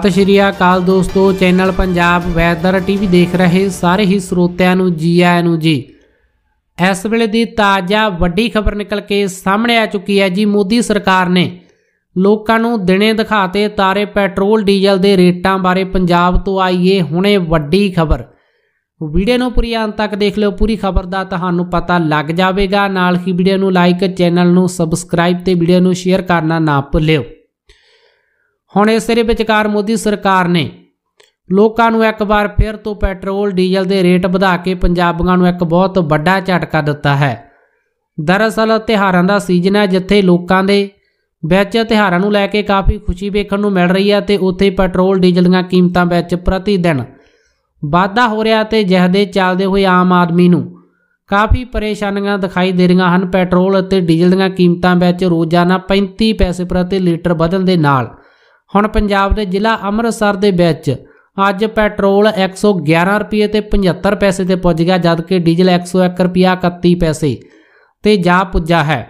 ਸਤਿ ਸ਼੍ਰੀ ਅਕਾਲ ਦੋਸਤੋ channel Punjab weather TV ਦੇਖ ਰਹੇ ਸਾਰੇ ਹੀ ਸਰੋਤਿਆਂ ਨੂੰ ਜੀ ਆਇਆਂ ਨੂੰ ਜੀ ਇਸ ਵੇਲੇ ਦੀ ਤਾਜ਼ਾ ਵੱਡੀ ਖਬਰ ਨਿਕਲ ਕੇ ਸਾਹਮਣੇ ਆ ਚੁੱਕੀ ਹੈ ਜੀ ਮੋਦੀ ਸਰਕਾਰ ਨੇ ਲੋਕਾਂ ਨੂੰ ਦਿਨੇ ਦਿਖਾਤੇ ਤਾਰੇ ਪੈਟਰੋਲ ਡੀਜ਼ਲ ਦੇ ਰੇਟਾਂ ਬਾਰੇ ਪੰਜਾਬ ਤੋਂ ਆਈਏ ਹੁਣੇ ਵੱਡੀ ਖਬਰ ਵੀਡੀਓ ਨੂੰ ਪੂਰੀ ਅੰਤ ਤੱਕ ਦੇਖ ਲਿਓ ਪੂਰੀ ਖਬਰ ਦਾ ਤੁਹਾਨੂੰ ਪਤਾ ਲੱਗ ਜਾਵੇਗਾ ਨਾਲ ਹੀ ਵੀਡੀਓ ਨੂੰ ਲਾਈਕ ਚੈਨਲ ਨੂੰ ਸਬਸਕ੍ਰਾਈਬ ਤੇ ਵੀਡੀਓ ਨੂੰ ਸ਼ੇਅਰ ਕਰਨਾ ਨਾ ਭੁੱਲਿਓ ਹੁਣ ਇਸ ਦੇ ਵਿਚਕਾਰ ਮੋਦੀ ਸਰਕਾਰ ਨੇ ਲੋਕਾਂ ਨੂੰ ਇੱਕ ਵਾਰ ਫਿਰ ਤੋਂ ਪੈਟਰੋਲ ਡੀਜ਼ਲ ਦੇ ਰੇਟ ਵਧਾ ਕੇ ਪੰਜਾਬੀਆਂ ਨੂੰ ਇੱਕ ਬਹੁਤ ਵੱਡਾ ਝਟਕਾ ਦਿੱਤਾ ਹੈ ਦਰਅਸਲ ਤਿਹਾਰਾਂ ਦਾ ਸੀਜ਼ਨ ਹੈ ਜਿੱਥੇ ਲੋਕਾਂ ਦੇ ਵਿੱਚ ਤਿਹਾਰਾਂ ਨੂੰ ਲੈ ਕੇ ਕਾਫੀ ਖੁਸ਼ੀ ਵੇਖਣ ਨੂੰ ਮਿਲ ਰਹੀ ਹੈ ਤੇ ਉੱਥੇ ਪੈਟਰੋਲ ਡੀਜ਼ਲ ਦੀਆਂ ਕੀਮਤਾਂ ਵਿੱਚ ਪ੍ਰਤੀ ਦਿਨ ਵਾਧਾ ਹੋ ਰਿਹਾ ਤੇ ਜਿਹਦੇ ਚੱਲਦੇ ਹੋਏ ਆਮ ਆਦਮੀ ਨੂੰ ਕਾਫੀ ਪਰੇਸ਼ਾਨੀਆਂ ਦਿਖਾਈ ਦੇ ਰਹੀਆਂ ਹਨ ਪੈਟਰੋਲ ਅਤੇ ਡੀਜ਼ਲ ਦੀਆਂ ਕੀਮਤਾਂ ਵਿੱਚ ਰੋਜ਼ਾਨਾ 35 ਪੈਸੇ ਪ੍ਰਤੀ ਲੀਟਰ ਵਧਣ ਦੇ ਨਾਲ ਹੁਣ ਪੰਜਾਬ ਦੇ ਜ਼ਿਲ੍ਹਾ ਅੰਮ੍ਰਿਤਸਰ ਦੇ ਵਿੱਚ ਅੱਜ ਪੈਟਰੋਲ 111 ਰੁਪਏ ਤੇ 75 ਪੈਸੇ ਤੇ ਪੁੱਜ ਗਿਆ ਜਦਕਿ ਡੀਜ਼ਲ 101 ਰੁਪਿਆ 31 ਪੈਸੇ ਤੇ ਜਾ ਪੁੱਜਾ ਹੈ